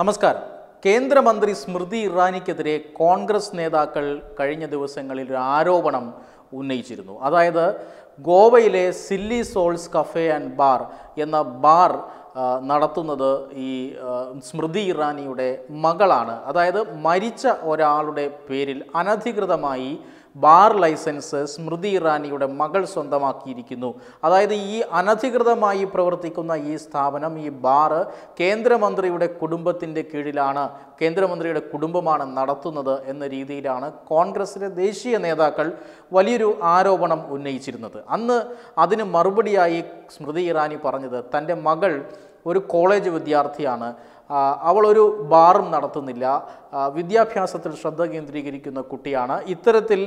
നമസ്കാരം കേന്ദ്രമന്ത്രി സ്മൃതി ഇറാനിക്കെതിരെ കോൺഗ്രസ് നേതാക്കൾ കഴിഞ്ഞ ദിവസങ്ങളിൽ ഒരു ആരോപണം ഉന്നയിച്ചിരുന്നു അതായത് ഗോവയിലെ Silly Souls cafe and bar എന്ന ബാർ നടത്തുന്നത് ഈ സ്മൃതി ഇറാനിയുടെ മകളാണ് അതായത് മരിച്ച ഒരാളുടെ പേരിൽ അനധികൃതമായി ബാർ ലൈസൻസ് സ്മൃതി ഇറാനിയുടെ മകൾ സ്വന്തമാക്കിയിരിക്കുന്നു അതായത് ഈ അനധികൃതമായി പ്രവർത്തിക്കുന്ന ഈ സ്ഥാപനം ഈ ബാർ കേന്ദ്രമന്ത്രിയുടെ കുടുംബത്തിൻ്റെ കീഴിലാണ് കേന്ദ്രമന്ത്രിയുടെ കുടുംബമാണ് നടത്തുന്നത് എന്ന രീതിയിലാണ് കോൺഗ്രസിലെ ദേശീയ നേതാക്കൾ വലിയൊരു ആരോപണം ഉന്നയിച്ചിരുന്നത് അന്ന് അതിന് മറുപടിയായി സ്മൃതി ഇറാനി പറഞ്ഞത് തൻ്റെ മകൾ ഒരു കോളേജ് വിദ്യാർത്ഥിയാണ് അവളൊരു ബാറും നടത്തുന്നില്ല വിദ്യാഭ്യാസത്തിൽ ശ്രദ്ധ കേന്ദ്രീകരിക്കുന്ന കുട്ടിയാണ് ഇത്തരത്തിൽ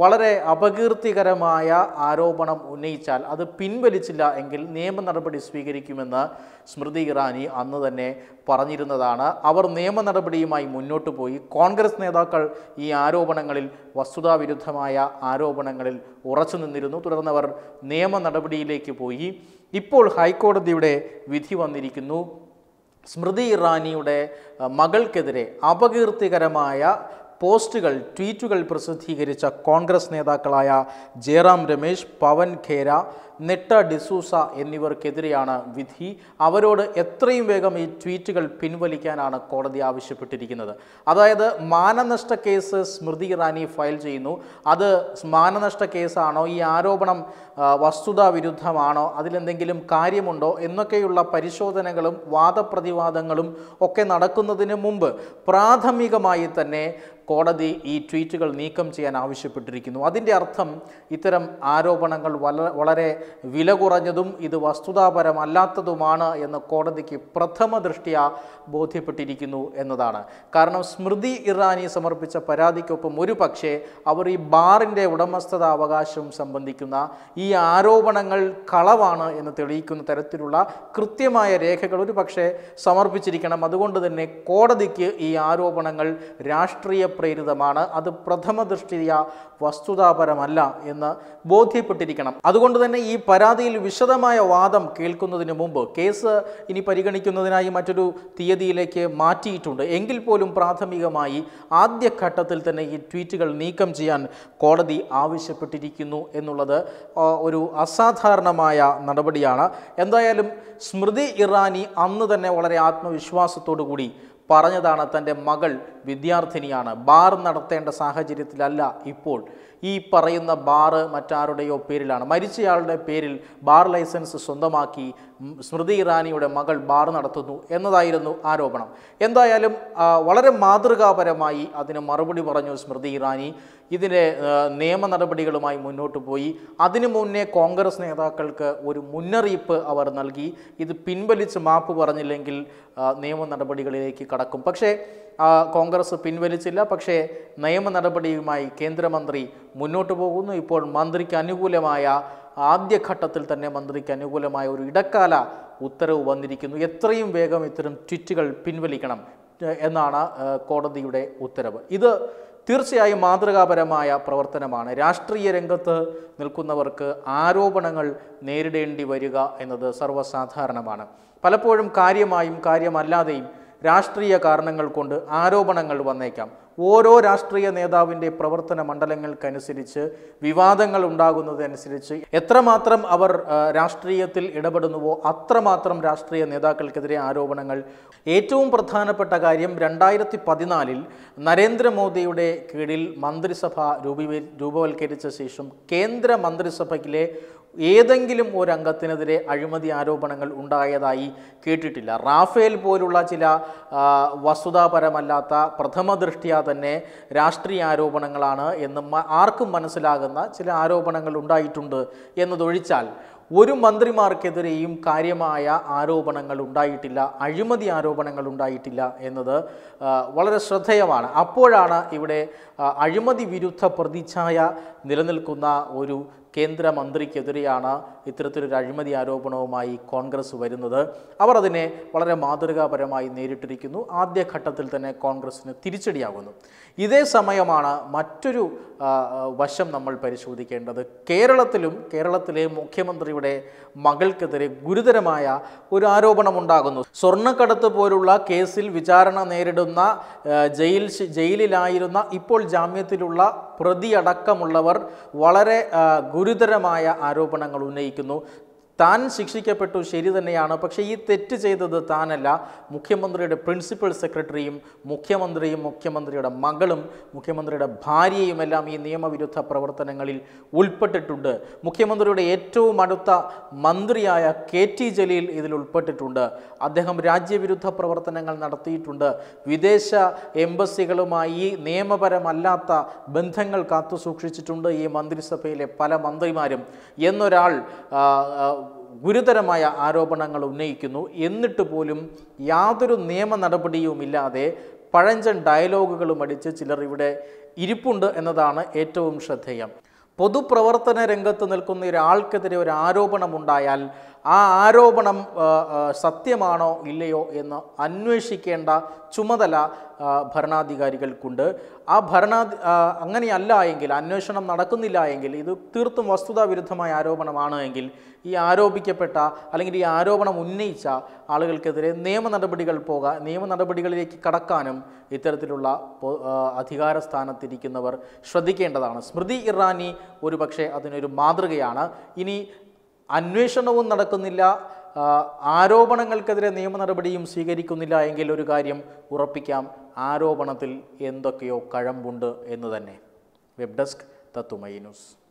വളരെ അപകീർത്തികരമായ ആരോപണം ഉന്നയിച്ചാൽ അത് പിൻവലിച്ചില്ല എങ്കിൽ നിയമ നടപടി സ്വീകരിക്കുമെന്ന് സ്മൃതി ഇറാനി അന്ന് തന്നെ പറഞ്ഞിരുന്നതാണ് അവർ നിയമ നടപടിയുമായി മുന്നോട്ട് പോയി കോൺഗ്രസ് നേതാക്കൾ ഈ ആരോപണങ്ങളിൽ വസ്തുതാവിരുദ്ധമായ ആരോപണങ്ങളിൽ ഉറച്ചു നിന്നിരുന്നു തുടർന്ന് അവർ നിയമ നടപടിയിലേക്ക് പോയി ഇപ്പോൾ ഹൈക്കോടതിയുടെ വിധി വന്നിരിക്കുന്നു സ്മൃതി ഇറാനിയുടെ മകൾക്കെതിരെ അപകീർത്തികരമായ പോസ്റ്റുകൾ ട്വീറ്റുകൾ പ്രസിദ്ധീകരിച്ച കോൺഗ്രസ് നേതാക്കളായ ജയറാം രമേശ് പവൻ ഖേര നെട്ട ഡിസൂസ എന്നിവർക്കെതിരെയാണ് വിധി അവരോട് എത്രയും വേഗം ഈ ട്വീറ്റുകൾ പിൻവലിക്കാനാണ് കോടതി ആവശ്യപ്പെട്ടിരിക്കുന്നത് അതായത് മാനനഷ്ട കേസ് സ്മൃതി ഇറാനി ഫയൽ ചെയ്യുന്നു അത് മാനനഷ്ട കേസാണോ ഈ ആരോപണം വിരുദ്ധമാണോ അതിലെന്തെങ്കിലും കാര്യമുണ്ടോ എന്നൊക്കെയുള്ള പരിശോധനകളും വാദപ്രതിവാദങ്ങളും ഒക്കെ നടക്കുന്നതിന് മുമ്പ് പ്രാഥമികമായി തന്നെ കോടതി ഈ ട്വീറ്റുകൾ നീക്കം ചെയ്യാൻ ആവശ്യപ്പെട്ടിരിക്കുന്നു അതിൻ്റെ അർത്ഥം ഇത്തരം ആരോപണങ്ങൾ വളരെ വില കുറഞ്ഞതും ഇത് വസ്തുതാപരമല്ലാത്തതുമാണ് എന്ന് കോടതിക്ക് പ്രഥമ ദൃഷ്ടിയ ബോധ്യപ്പെട്ടിരിക്കുന്നു എന്നതാണ് കാരണം സ്മൃതി ഇറാനി സമർപ്പിച്ച പരാതിക്കൊപ്പം ഒരു പക്ഷേ അവർ ഈ ബാറിൻ്റെ ഉടമസ്ഥതാവകാശം സംബന്ധിക്കുന്ന ഈ ആരോപണങ്ങൾ കളവാണ് എന്ന് തെളിയിക്കുന്ന തരത്തിലുള്ള കൃത്യമായ രേഖകൾ ഒരു പക്ഷേ സമർപ്പിച്ചിരിക്കണം അതുകൊണ്ട് തന്നെ കോടതിക്ക് ഈ ആരോപണങ്ങൾ രാഷ്ട്രീയ പ്രേരിതമാണ് അത് പ്രഥമ ദൃഷ്ടിയ വസ്തുതാപരമല്ല എന്ന് ബോധ്യപ്പെട്ടിരിക്കണം അതുകൊണ്ട് തന്നെ ഈ ഈ പരാതിയിൽ വിശദമായ വാദം കേൾക്കുന്നതിന് മുമ്പ് കേസ് ഇനി പരിഗണിക്കുന്നതിനായി മറ്റൊരു തീയതിയിലേക്ക് മാറ്റിയിട്ടുണ്ട് എങ്കിൽ പോലും പ്രാഥമികമായി ആദ്യഘട്ടത്തിൽ തന്നെ ഈ ട്വീറ്റുകൾ നീക്കം ചെയ്യാൻ കോടതി ആവശ്യപ്പെട്ടിരിക്കുന്നു എന്നുള്ളത് ഒരു അസാധാരണമായ നടപടിയാണ് എന്തായാലും സ്മൃതി ഇറാനി അന്ന് തന്നെ വളരെ ആത്മവിശ്വാസത്തോടു കൂടി പറഞ്ഞതാണ് തൻ്റെ മകൾ വിദ്യാർത്ഥിനിയാണ് ബാർ നടത്തേണ്ട സാഹചര്യത്തിലല്ല ഇപ്പോൾ ഈ പറയുന്ന ബാറ് മറ്റാരുടെയോ പേരിലാണ് മരിച്ചയാളുടെ പേരിൽ ബാർ ലൈസൻസ് സ്വന്തമാക്കി സ്മൃതി ഇറാനിയുടെ മകൾ ബാർ നടത്തുന്നു എന്നതായിരുന്നു ആരോപണം എന്തായാലും വളരെ മാതൃകാപരമായി അതിന് മറുപടി പറഞ്ഞു സ്മൃതി ഇറാനി ഇതിൻ്റെ നിയമ നടപടികളുമായി മുന്നോട്ട് പോയി അതിനു മുന്നേ കോൺഗ്രസ് നേതാക്കൾക്ക് ഒരു മുന്നറിയിപ്പ് അവർ നൽകി ഇത് പിൻവലിച്ച് മാപ്പ് പറഞ്ഞില്ലെങ്കിൽ നിയമ നടപടികളിലേക്ക് കടക്കും പക്ഷേ കോൺഗ്രസ് പിൻവലിച്ചില്ല പക്ഷേ നിയമ നടപടിയുമായി കേന്ദ്രമന്ത്രി മുന്നോട്ട് പോകുന്നു ഇപ്പോൾ മന്ത്രിക്ക് അനുകൂലമായ ആദ്യഘട്ടത്തിൽ തന്നെ മന്ത്രിക്ക് അനുകൂലമായ ഒരു ഇടക്കാല ഉത്തരവ് വന്നിരിക്കുന്നു എത്രയും വേഗം ഇത്തരം ട്വിറ്റുകൾ പിൻവലിക്കണം എന്നാണ് കോടതിയുടെ ഉത്തരവ് ഇത് തീർച്ചയായും മാതൃകാപരമായ പ്രവർത്തനമാണ് രാഷ്ട്രീയ രംഗത്ത് നിൽക്കുന്നവർക്ക് ആരോപണങ്ങൾ നേരിടേണ്ടി വരിക എന്നത് സർവ്വസാധാരണമാണ് പലപ്പോഴും കാര്യമായും കാര്യമല്ലാതെയും രാഷ്ട്രീയ കാരണങ്ങൾ കൊണ്ട് ആരോപണങ്ങൾ വന്നേക്കാം ഓരോ രാഷ്ട്രീയ നേതാവിൻ്റെ പ്രവർത്തന മണ്ഡലങ്ങൾക്കനുസരിച്ച് വിവാദങ്ങൾ ഉണ്ടാകുന്നതനുസരിച്ച് എത്രമാത്രം അവർ രാഷ്ട്രീയത്തിൽ ഇടപെടുന്നുവോ അത്രമാത്രം രാഷ്ട്രീയ നേതാക്കൾക്കെതിരെ ആരോപണങ്ങൾ ഏറ്റവും പ്രധാനപ്പെട്ട കാര്യം രണ്ടായിരത്തി പതിനാലിൽ നരേന്ദ്രമോദിയുടെ കീഴിൽ മന്ത്രിസഭ രൂപീ രൂപവൽക്കരിച്ച ശേഷം കേന്ദ്ര മന്ത്രിസഭയിലെ ഏതെങ്കിലും ഒരംഗത്തിനെതിരെ അഴിമതി ആരോപണങ്ങൾ ഉണ്ടായതായി കേട്ടിട്ടില്ല റാഫേൽ പോലുള്ള ചില വസ്തുതാപരമല്ലാത്ത പ്രഥമ ദൃഷ്ടിയാ തന്നെ രാഷ്ട്രീയ ആരോപണങ്ങളാണ് എന്ന് ആർക്കും മനസ്സിലാകുന്ന ചില ആരോപണങ്ങൾ ഉണ്ടായിട്ടുണ്ട് എന്നതൊഴിച്ചാൽ ഒരു മന്ത്രിമാർക്കെതിരെയും കാര്യമായ ആരോപണങ്ങൾ ഉണ്ടായിട്ടില്ല അഴിമതി ആരോപണങ്ങൾ ഉണ്ടായിട്ടില്ല എന്നത് വളരെ ശ്രദ്ധേയമാണ് അപ്പോഴാണ് ഇവിടെ അഴിമതി വിരുദ്ധ പ്രതിച്ഛായ നിലനിൽക്കുന്ന ഒരു കേന്ദ്രമന്ത്രിക്കെതിരെയാണ് ഇത്തരത്തിലൊരു അഴിമതി ആരോപണവുമായി കോൺഗ്രസ് വരുന്നത് അവർ അതിനെ വളരെ മാതൃകാപരമായി നേരിട്ടിരിക്കുന്നു ആദ്യഘട്ടത്തിൽ തന്നെ കോൺഗ്രസ്സിന് തിരിച്ചടിയാകുന്നു ഇതേ സമയമാണ് മറ്റൊരു വശം നമ്മൾ പരിശോധിക്കേണ്ടത് കേരളത്തിലും കേരളത്തിലെ മുഖ്യമന്ത്രിയുടെ മകൾക്കെതിരെ ഗുരുതരമായ ഒരു ആരോപണമുണ്ടാകുന്നു സ്വർണ്ണക്കടത്ത് പോലുള്ള കേസിൽ വിചാരണ നേരിടുന്ന ജയിൽ ജയിലിലായിരുന്ന ഇപ്പോൾ ജാമ്യത്തിലുള്ള പ്രതിയടക്കമുള്ളവർ വളരെ ഗുരു ഗുരുതരമായ ആരോപണങ്ങൾ ഉന്നയിക്കുന്നു താൻ ശിക്ഷിക്കപ്പെട്ടു ശരി തന്നെയാണ് പക്ഷേ ഈ തെറ്റ് ചെയ്തത് താനല്ല മുഖ്യമന്ത്രിയുടെ പ്രിൻസിപ്പൽ സെക്രട്ടറിയും മുഖ്യമന്ത്രിയും മുഖ്യമന്ത്രിയുടെ മകളും മുഖ്യമന്ത്രിയുടെ ഭാര്യയും എല്ലാം ഈ നിയമവിരുദ്ധ പ്രവർത്തനങ്ങളിൽ ഉൾപ്പെട്ടിട്ടുണ്ട് മുഖ്യമന്ത്രിയുടെ ഏറ്റവും അടുത്ത മന്ത്രിയായ കെ ടി ജലീൽ ഇതിൽ ഉൾപ്പെട്ടിട്ടുണ്ട് അദ്ദേഹം രാജ്യവിരുദ്ധ പ്രവർത്തനങ്ങൾ നടത്തിയിട്ടുണ്ട് വിദേശ എംബസികളുമായി നിയമപരമല്ലാത്ത ബന്ധങ്ങൾ കാത്തു സൂക്ഷിച്ചിട്ടുണ്ട് ഈ മന്ത്രിസഭയിലെ പല മന്ത്രിമാരും എന്നൊരാൾ ഗുരുതരമായ ആരോപണങ്ങൾ ഉന്നയിക്കുന്നു എന്നിട്ട് പോലും യാതൊരു നിയമ നടപടിയുമില്ലാതെ പഴഞ്ചൻ ഡയലോഗുകളും അടിച്ച് ചിലർ ഇവിടെ ഇരിപ്പുണ്ട് എന്നതാണ് ഏറ്റവും ശ്രദ്ധേയം പൊതുപ്രവർത്തന രംഗത്ത് നിൽക്കുന്ന ഒരാൾക്കെതിരെ ഒരു ആരോപണമുണ്ടായാൽ ആ ആരോപണം സത്യമാണോ ഇല്ലയോ എന്ന് അന്വേഷിക്കേണ്ട ചുമതല ഭരണാധികാരികൾക്കുണ്ട് ആ ഭരണാ അങ്ങനെയല്ല എങ്കിൽ അന്വേഷണം നടക്കുന്നില്ല എങ്കിൽ ഇത് തീർത്തും വസ്തുതാവിരുദ്ധമായ ആരോപണമാണ് എങ്കിൽ ഈ ആരോപിക്കപ്പെട്ട അല്ലെങ്കിൽ ഈ ആരോപണം ഉന്നയിച്ച ആളുകൾക്കെതിരെ നിയമ നടപടികൾ പോകാൻ നിയമ നടപടികളിലേക്ക് കടക്കാനും ഇത്തരത്തിലുള്ള അധികാര സ്ഥാനത്തിരിക്കുന്നവർ ശ്രദ്ധിക്കേണ്ടതാണ് സ്മൃതി ഇറാനി ഒരുപക്ഷെ അതിനൊരു മാതൃകയാണ് ഇനി അന്വേഷണവും നടക്കുന്നില്ല ആരോപണങ്ങൾക്കെതിരെ നിയമ നടപടിയും സ്വീകരിക്കുന്നില്ല എങ്കിൽ ഒരു കാര്യം ഉറപ്പിക്കാം ആരോപണത്തിൽ എന്തൊക്കെയോ കഴമ്പുണ്ട് എന്ന് തന്നെ വെബ് ഡെസ്ക് തത്തുമൈ ന്യൂസ്